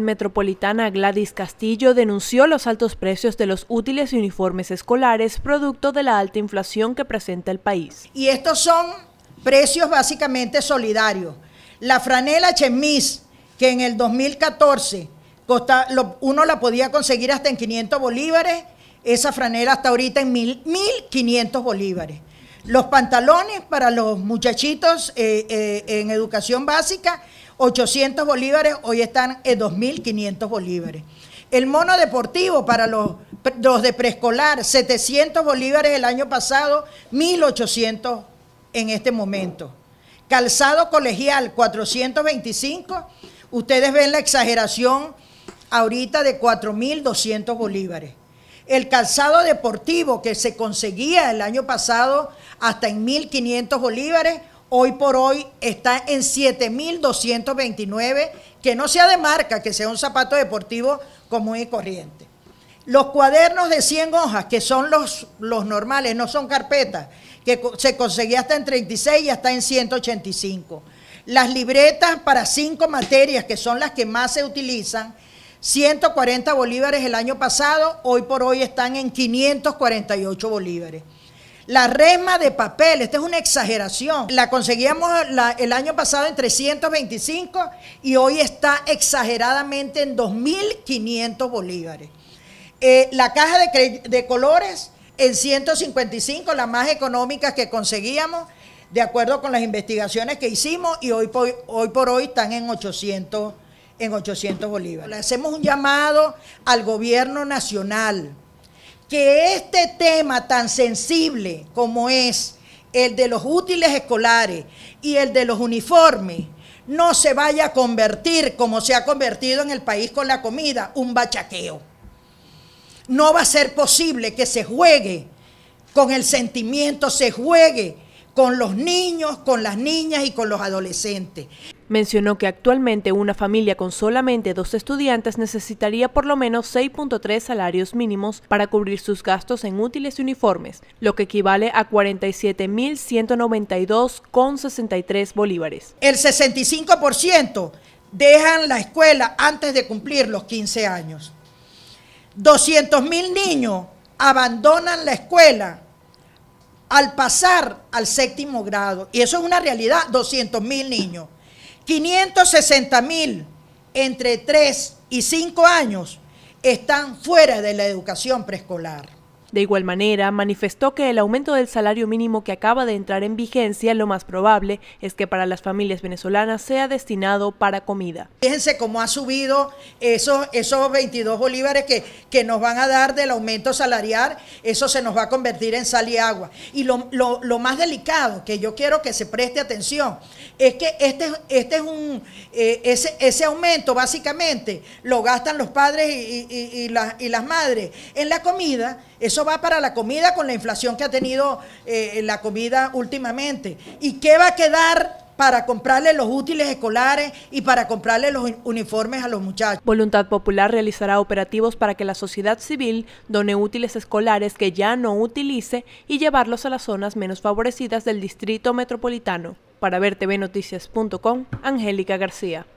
metropolitana Gladys Castillo denunció los altos precios de los útiles y uniformes escolares producto de la alta inflación que presenta el país. Y estos son precios básicamente solidarios. La franela chemis, que en el 2014 uno la podía conseguir hasta en 500 bolívares, esa franela hasta ahorita en 1.500 bolívares. Los pantalones para los muchachitos eh, eh, en educación básica 800 bolívares, hoy están en 2.500 bolívares. El mono deportivo para los, los de preescolar, 700 bolívares el año pasado, 1.800 en este momento. Calzado colegial, 425. Ustedes ven la exageración ahorita de 4.200 bolívares. El calzado deportivo que se conseguía el año pasado hasta en 1.500 bolívares, hoy por hoy está en 7.229, que no sea de marca, que sea un zapato deportivo común y corriente. Los cuadernos de 100 hojas, que son los, los normales, no son carpetas, que se conseguía hasta en 36 y hasta en 185. Las libretas para cinco materias, que son las que más se utilizan, 140 bolívares el año pasado, hoy por hoy están en 548 bolívares. La resma de papel, esta es una exageración. La conseguíamos el año pasado en 325 y hoy está exageradamente en 2.500 bolívares. Eh, la caja de, colores en 155, la más económica que conseguíamos, de acuerdo con las investigaciones que hicimos y hoy por hoy, están en 800, en 800 bolívares. hacemos un llamado al gobierno nacional que este tema tan sensible como es el de los útiles escolares y el de los uniformes no se vaya a convertir, como se ha convertido en el país con la comida, un bachaqueo. No va a ser posible que se juegue con el sentimiento, se juegue con los niños, con las niñas y con los adolescentes. Mencionó que actualmente una familia con solamente dos estudiantes necesitaría por lo menos 6.3 salarios mínimos para cubrir sus gastos en útiles y uniformes, lo que equivale a 47.192,63 bolívares. El 65% dejan la escuela antes de cumplir los 15 años. 200.000 niños abandonan la escuela al pasar al séptimo grado. Y eso es una realidad, 200.000 niños. 560 mil entre 3 y 5 años están fuera de la educación preescolar. De igual manera, manifestó que el aumento del salario mínimo que acaba de entrar en vigencia lo más probable es que para las familias venezolanas sea destinado para comida. Fíjense cómo ha subido esos, esos 22 bolívares que, nos van a dar del aumento salarial, eso se nos va a convertir en sal y agua. Y lo, más delicado que yo quiero que se preste atención es que este, este es un, eh, ese, aumento básicamente lo gastan los padres y, y las, las madres en la comida, eso va para la comida con la inflación que ha tenido eh, la comida últimamente. ¿Y qué va a quedar para comprarle los útiles escolares y para comprarle los uniformes a los muchachos. Voluntad Popular realizará operativos para que la sociedad civil done útiles escolares que ya no utilice y llevarlos a las zonas menos favorecidas del distrito metropolitano. Para ver tvnoticias.com, Angélica García.